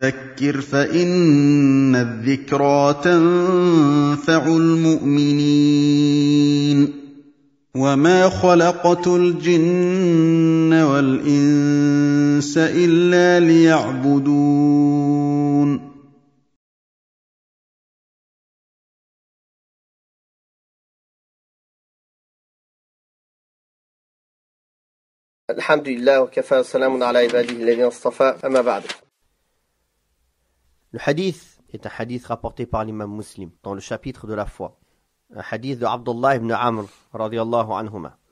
فَذَكِّرْ فَإِنَّ الذِّكْرَىٰ تَنفَعُ الْمُؤْمِنِينَ وَمَا خَلَقْتُ الْجِنَّ وَالْإِنسَ إِلَّا لِيَعْبُدُونِ الحمد لله وكفى سلام على عباده الذين اصطفى أما بعد Le hadith est un hadith rapporté par l'imam muslim dans le chapitre de la foi. Un hadith de Abdullah ibn Amr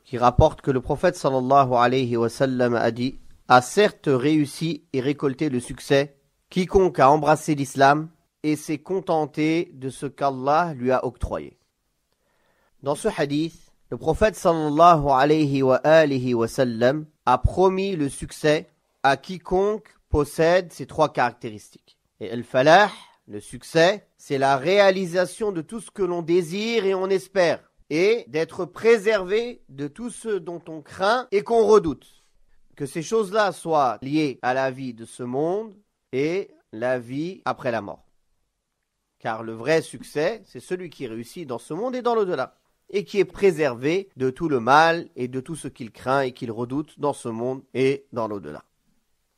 qui rapporte que le prophète sallallahu alayhi wa sallam a dit A certes réussi et récolté le succès quiconque a embrassé l'islam et s'est contenté de ce qu'Allah lui a octroyé. Dans ce hadith, le prophète sallallahu alayhi wa, sallam a promis le succès à quiconque possède ces trois caractéristiques. Et el falah le succès, c'est la réalisation de tout ce que l'on désire et on espère, et d'être préservé de tout ce dont on craint et qu'on redoute. Que ces choses-là soient liées à la vie de ce monde et la vie après la mort. Car le vrai succès, c'est celui qui réussit dans ce monde et dans l'au-delà, et qui est préservé de tout le mal et de tout ce qu'il craint et qu'il redoute dans ce monde et dans l'au-delà.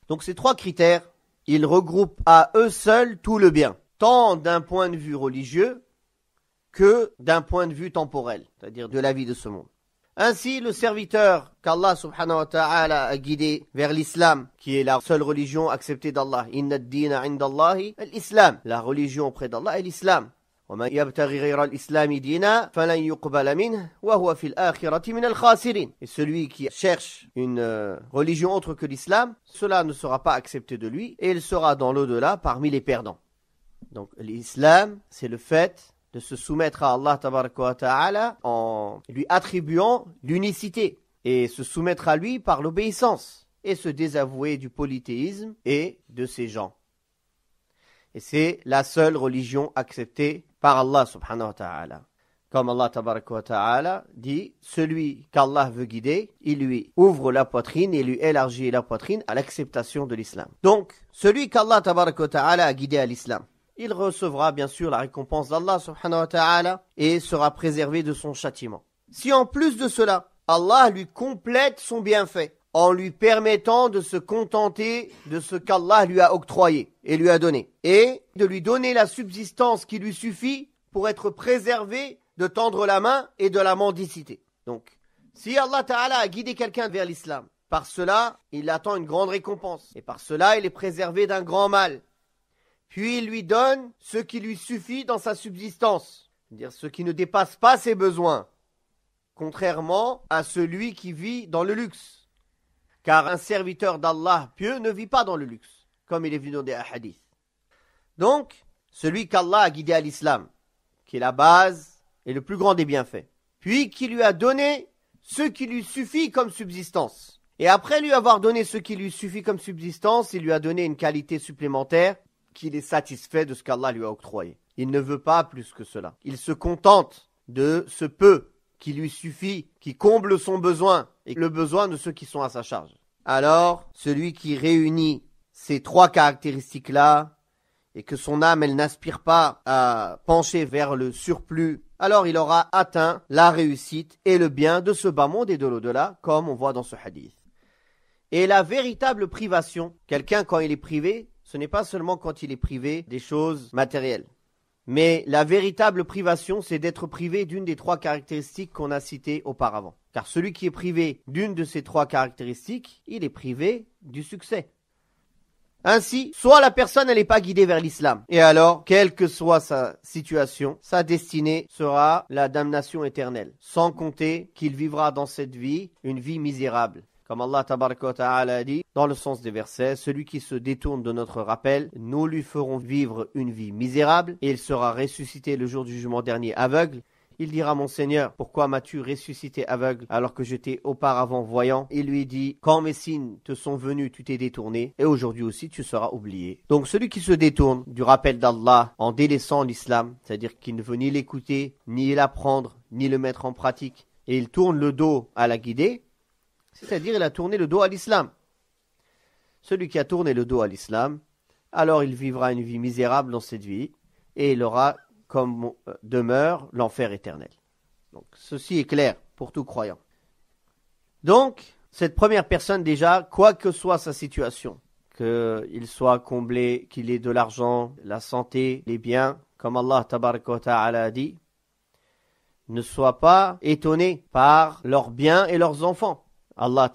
Donc ces trois critères ils regroupent à eux seuls tout le bien, tant d'un point de vue religieux que d'un point de vue temporel, c'est-à-dire de la vie de ce monde. Ainsi, le serviteur qu'Allah subhanahu wa ta'ala a guidé vers l'islam, qui est la seule religion acceptée d'Allah, inna l'islam, la religion auprès d'Allah est l'islam. Et celui qui cherche une euh, religion autre que l'islam, cela ne sera pas accepté de lui et il sera dans l'au-delà parmi les perdants. Donc l'islam, c'est le fait de se soumettre à Allah ta'ala en lui attribuant l'unicité et se soumettre à lui par l'obéissance et se désavouer du polythéisme et de ses gens. Et c'est la seule religion acceptée par Allah subhanahu wa ta'ala. Comme Allah wa ta'ala dit, celui qu'Allah veut guider, il lui ouvre la poitrine et lui élargit la poitrine à l'acceptation de l'islam. Donc, celui qu'Allah wa ta'ala a guidé à l'islam, il recevra bien sûr la récompense d'Allah subhanahu wa ta'ala et sera préservé de son châtiment. Si en plus de cela, Allah lui complète son bienfait, en lui permettant de se contenter de ce qu'Allah lui a octroyé et lui a donné, et de lui donner la subsistance qui lui suffit pour être préservé de tendre la main et de la mendicité. Donc, si Allah Ta'ala a guidé quelqu'un vers l'islam, par cela, il attend une grande récompense, et par cela, il est préservé d'un grand mal. Puis il lui donne ce qui lui suffit dans sa subsistance, c'est-à-dire ce qui ne dépasse pas ses besoins, contrairement à celui qui vit dans le luxe. Car un serviteur d'Allah pieux ne vit pas dans le luxe, comme il est venu dans des hadiths. Donc, celui qu'Allah a guidé à l'islam, qui est la base et le plus grand des bienfaits, puis qui lui a donné ce qui lui suffit comme subsistance. Et après lui avoir donné ce qui lui suffit comme subsistance, il lui a donné une qualité supplémentaire qu'il est satisfait de ce qu'Allah lui a octroyé. Il ne veut pas plus que cela. Il se contente de ce peu qui lui suffit, qui comble son besoin et le besoin de ceux qui sont à sa charge. Alors, celui qui réunit ces trois caractéristiques-là, et que son âme, elle n'aspire pas à pencher vers le surplus, alors il aura atteint la réussite et le bien de ce bas monde et de l'au-delà, comme on voit dans ce hadith. Et la véritable privation, quelqu'un quand il est privé, ce n'est pas seulement quand il est privé des choses matérielles. Mais la véritable privation, c'est d'être privé d'une des trois caractéristiques qu'on a citées auparavant. Car celui qui est privé d'une de ces trois caractéristiques, il est privé du succès. Ainsi, soit la personne n'est pas guidée vers l'islam, et alors, quelle que soit sa situation, sa destinée sera la damnation éternelle, sans compter qu'il vivra dans cette vie une vie misérable, comme Allah Ta'ala dit dans le sens des versets, celui qui se détourne de notre rappel, nous lui ferons vivre une vie misérable et il sera ressuscité le jour du jugement dernier aveugle. Il dira, Mon Seigneur, pourquoi m'as-tu ressuscité aveugle alors que j'étais auparavant voyant Il lui dit, Quand mes signes te sont venus, tu t'es détourné, et aujourd'hui aussi tu seras oublié. Donc celui qui se détourne du rappel d'Allah en délaissant l'islam, c'est-à-dire qu'il ne veut ni l'écouter, ni l'apprendre, ni le mettre en pratique, et il tourne le dos à la guider c'est-à-dire il a tourné le dos à l'islam. Celui qui a tourné le dos à l'islam, alors il vivra une vie misérable dans cette vie, et il aura comme euh, demeure l'enfer éternel. Donc ceci est clair pour tout croyant. Donc, cette première personne déjà, quoi que soit sa situation, qu'il soit comblé, qu'il ait de l'argent, la santé, les biens, comme Allah ta'ala a dit, ne soit pas étonné par leurs biens et leurs enfants. Allah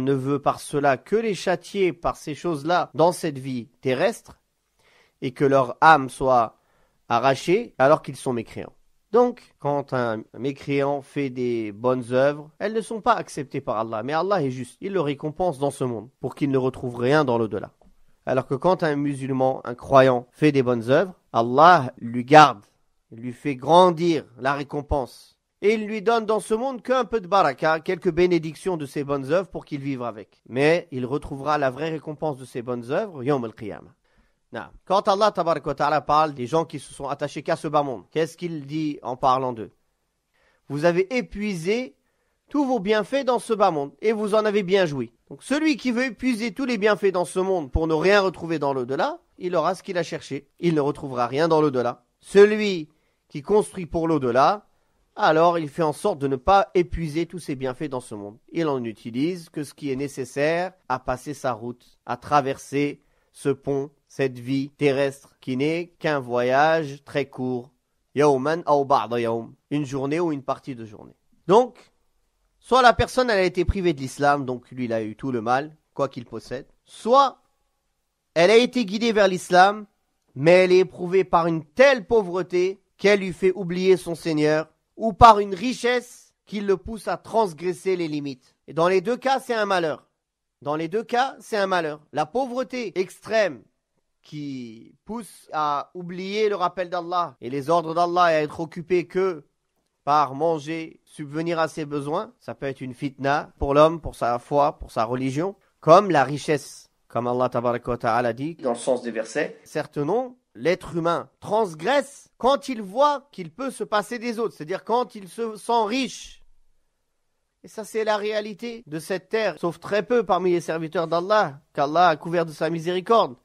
ne veut par cela que les châtier par ces choses-là dans cette vie terrestre et que leur âme soit arrachée alors qu'ils sont mécréants. Donc, quand un mécréant fait des bonnes œuvres, elles ne sont pas acceptées par Allah. Mais Allah est juste, il le récompense dans ce monde pour qu'il ne retrouve rien dans l'au-delà. Alors que quand un musulman, un croyant, fait des bonnes œuvres, Allah lui garde, lui fait grandir la récompense et il lui donne dans ce monde qu'un peu de baraka, quelques bénédictions de ses bonnes œuvres pour qu'il vive avec. Mais il retrouvera la vraie récompense de ses bonnes œuvres, Yom al-Qiyam. Quand Allah ta'ala parle des gens qui se sont attachés qu'à ce bas monde, qu'est-ce qu'il dit en parlant d'eux Vous avez épuisé tous vos bienfaits dans ce bas monde et vous en avez bien joui. Donc celui qui veut épuiser tous les bienfaits dans ce monde pour ne rien retrouver dans l'au-delà, il aura ce qu'il a cherché. Il ne retrouvera rien dans l'au-delà. Celui qui construit pour l'au-delà, alors il fait en sorte de ne pas épuiser tous ses bienfaits dans ce monde. Il en utilise que ce qui est nécessaire à passer sa route, à traverser ce pont, cette vie terrestre qui n'est qu'un voyage très court. Une journée ou une partie de journée. Donc, soit la personne elle a été privée de l'islam, donc lui il a eu tout le mal, quoi qu'il possède, soit elle a été guidée vers l'islam, mais elle est éprouvée par une telle pauvreté qu'elle lui fait oublier son Seigneur ou par une richesse qui le pousse à transgresser les limites. Et dans les deux cas, c'est un malheur. Dans les deux cas, c'est un malheur. La pauvreté extrême qui pousse à oublier le rappel d'Allah et les ordres d'Allah et à être occupé que par manger, subvenir à ses besoins, ça peut être une fitna pour l'homme, pour sa foi, pour sa religion, comme la richesse, comme Allah ta'ala dit. Dans le sens des versets. Certes non, l'être humain transgresse quand il voit qu'il peut se passer des autres, c'est-à-dire quand il se sent riche. Et ça, c'est la réalité de cette terre, sauf très peu parmi les serviteurs d'Allah, qu'Allah a couvert de sa miséricorde.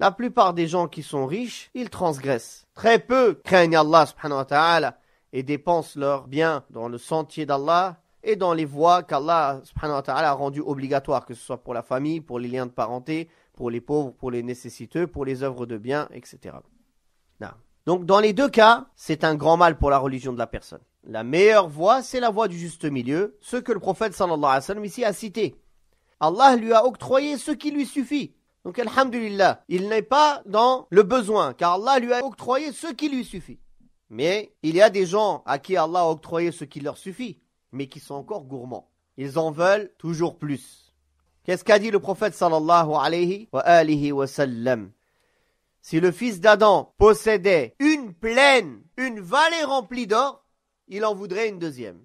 La plupart des gens qui sont riches, ils transgressent. Très peu craignent Allah subhanahu et dépensent leurs biens dans le sentier d'Allah et dans les voies qu'Allah subhanahu a rendues obligatoires, que ce soit pour la famille, pour les liens de parenté, pour les pauvres, pour les nécessiteux, pour les œuvres de bien, etc. Donc dans les deux cas, c'est un grand mal pour la religion de la personne. La meilleure voie, c'est la voie du juste milieu, ce que le prophète sallallahu alayhi wa sallam ici a cité. Allah lui a octroyé ce qui lui suffit. Donc alhamdulillah, il n'est pas dans le besoin, car Allah lui a octroyé ce qui lui suffit. Mais il y a des gens à qui Allah a octroyé ce qui leur suffit, mais qui sont encore gourmands. Ils en veulent toujours plus. Qu'est-ce qu'a dit le prophète sallallahu alayhi wa, alihi wa sallam Si le fils d'Adam possédait une plaine, une vallée remplie d'or, il en voudrait une deuxième.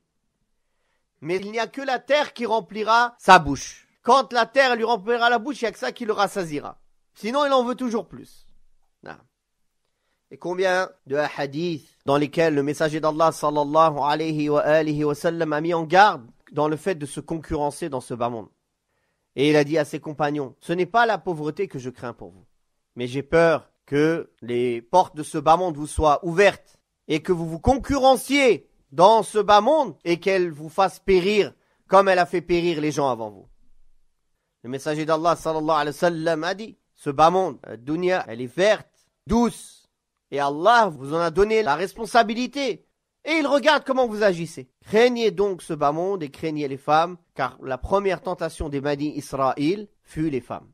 Mais il n'y a que la terre qui remplira sa bouche. Quand la terre lui remplira la bouche, il n'y a que ça qui le rassasira. Sinon, il en veut toujours plus. Et combien de hadiths dans lesquels le messager d'Allah sallallahu alayhi wa, alihi wa sallam a mis en garde dans le fait de se concurrencer dans ce bas monde et il a dit à ses compagnons, Ce n'est pas la pauvreté que je crains pour vous, mais j'ai peur que les portes de ce bas monde vous soient ouvertes et que vous vous concurrenciez dans ce bas monde et qu'elle vous fasse périr comme elle a fait périr les gens avant vous. Le messager d'Allah sallallahu alayhi wa sallam a dit, ce bas monde, dunya, elle est verte, douce, et Allah vous en a donné la responsabilité et il regarde comment vous agissez. Craignez donc ce bas monde et craignez les femmes, car la première tentation des Madi Israël fut les femmes.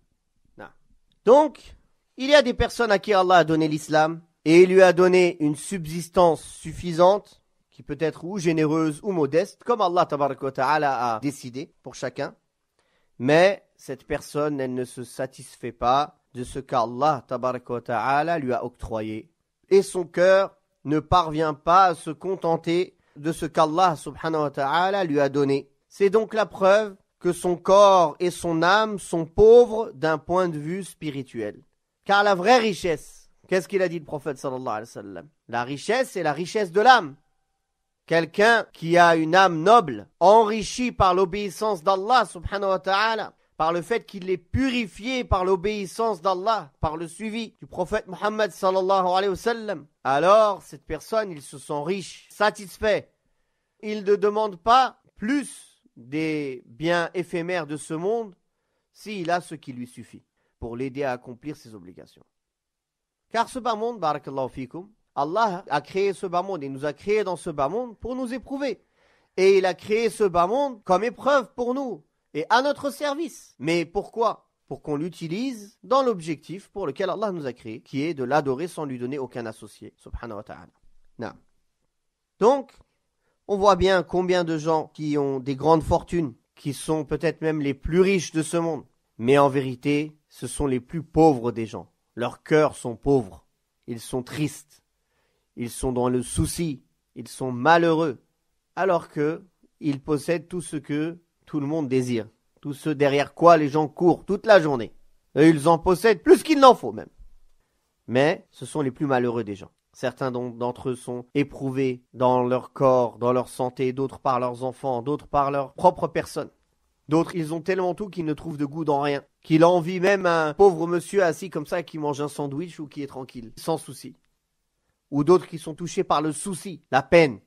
Donc, il y a des personnes à qui Allah a donné l'islam, et il lui a donné une subsistance suffisante, qui peut être ou généreuse ou modeste, comme Allah a décidé pour chacun. Mais cette personne, elle ne se satisfait pas de ce qu'Allah lui a octroyé. Et son cœur ne parvient pas à se contenter de ce qu'Allah subhanahu wa ta'ala lui a donné. C'est donc la preuve que son corps et son âme sont pauvres d'un point de vue spirituel. Car la vraie richesse, qu'est-ce qu'il a dit le prophète alayhi wa La richesse, est la richesse de l'âme. Quelqu'un qui a une âme noble, enrichie par l'obéissance d'Allah subhanahu wa ta'ala, par le fait qu'il est purifié par l'obéissance d'Allah, par le suivi du prophète Muhammad sallallahu alayhi wa sallam, alors cette personne, il se sent riche, satisfait. Il ne demande pas plus des biens éphémères de ce monde s'il a ce qui lui suffit pour l'aider à accomplir ses obligations. Car ce bas monde, barakallahu fikum, Allah a créé ce bas monde et nous a créé dans ce bas monde pour nous éprouver. Et il a créé ce bas monde comme épreuve pour nous, et à notre service. Mais pourquoi Pour qu'on l'utilise dans l'objectif pour lequel Allah nous a créé, qui est de l'adorer sans lui donner aucun associé. Subhanahu wa ta'ala. Donc, on voit bien combien de gens qui ont des grandes fortunes, qui sont peut-être même les plus riches de ce monde, mais en vérité, ce sont les plus pauvres des gens. Leurs cœurs sont pauvres, ils sont tristes, ils sont dans le souci, ils sont malheureux, alors que possèdent tout ce que tout le monde désire, tout ce derrière quoi les gens courent toute la journée. Et ils en possèdent plus qu'il n'en faut même. Mais ce sont les plus malheureux des gens. Certains d'entre eux sont éprouvés dans leur corps, dans leur santé, d'autres par leurs enfants, d'autres par leur propre personne. D'autres, ils ont tellement tout qu'ils ne trouvent de goût dans rien, qu'il envie même un pauvre monsieur assis comme ça qui mange un sandwich ou qui est tranquille, sans souci. Ou d'autres qui sont touchés par le souci, la peine.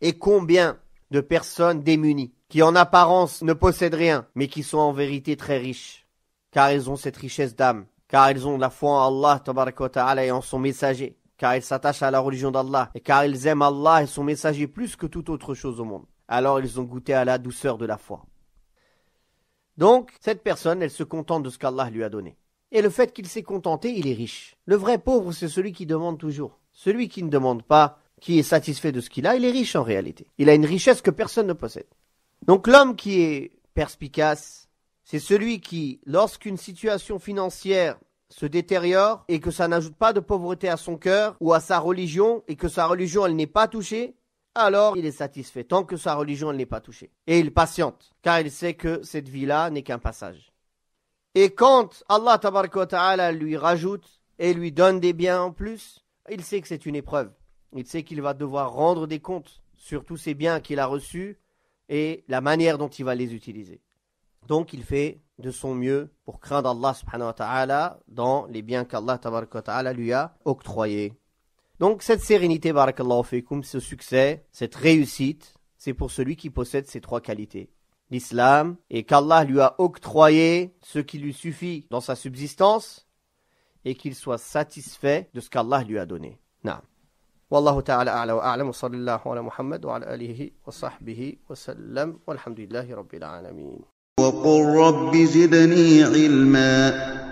Et combien de personnes démunies, qui en apparence ne possèdent rien, mais qui sont en vérité très riches, car elles ont cette richesse d'âme, car elles ont la foi en Allah et en son messager, car ils s'attachent à la religion d'Allah, et car ils aiment Allah et son messager plus que toute autre chose au monde. Alors ils ont goûté à la douceur de la foi. Donc, cette personne, elle se contente de ce qu'Allah lui a donné. Et le fait qu'il s'est contenté, il est riche. Le vrai pauvre, c'est celui qui demande toujours. Celui qui ne demande pas, qui est satisfait de ce qu'il a, il est riche en réalité. Il a une richesse que personne ne possède. Donc l'homme qui est perspicace, c'est celui qui, lorsqu'une situation financière se détériore et que ça n'ajoute pas de pauvreté à son cœur ou à sa religion et que sa religion elle n'est pas touchée, alors il est satisfait tant que sa religion elle n'est pas touchée. Et il patiente car il sait que cette vie-là n'est qu'un passage. Et quand Allah lui rajoute et lui donne des biens en plus, il sait que c'est une épreuve. Il sait qu'il va devoir rendre des comptes sur tous ces biens qu'il a reçus et la manière dont il va les utiliser. Donc il fait de son mieux pour craindre Allah subhanahu wa ta'ala dans les biens qu'Allah lui a octroyés. Donc cette sérénité, barakallahu comme ce succès, cette réussite, c'est pour celui qui possède ces trois qualités. L'islam, et qu'Allah lui a octroyé ce qui lui suffit dans sa subsistance, et qu'il soit satisfait de ce qu'Allah lui a donné. Naam. والله تعالى أعلى وأعلم وصلى الله على محمد وعلى آله وصحبه وسلم والحمد لله رب العالمين وقل رب زدني علما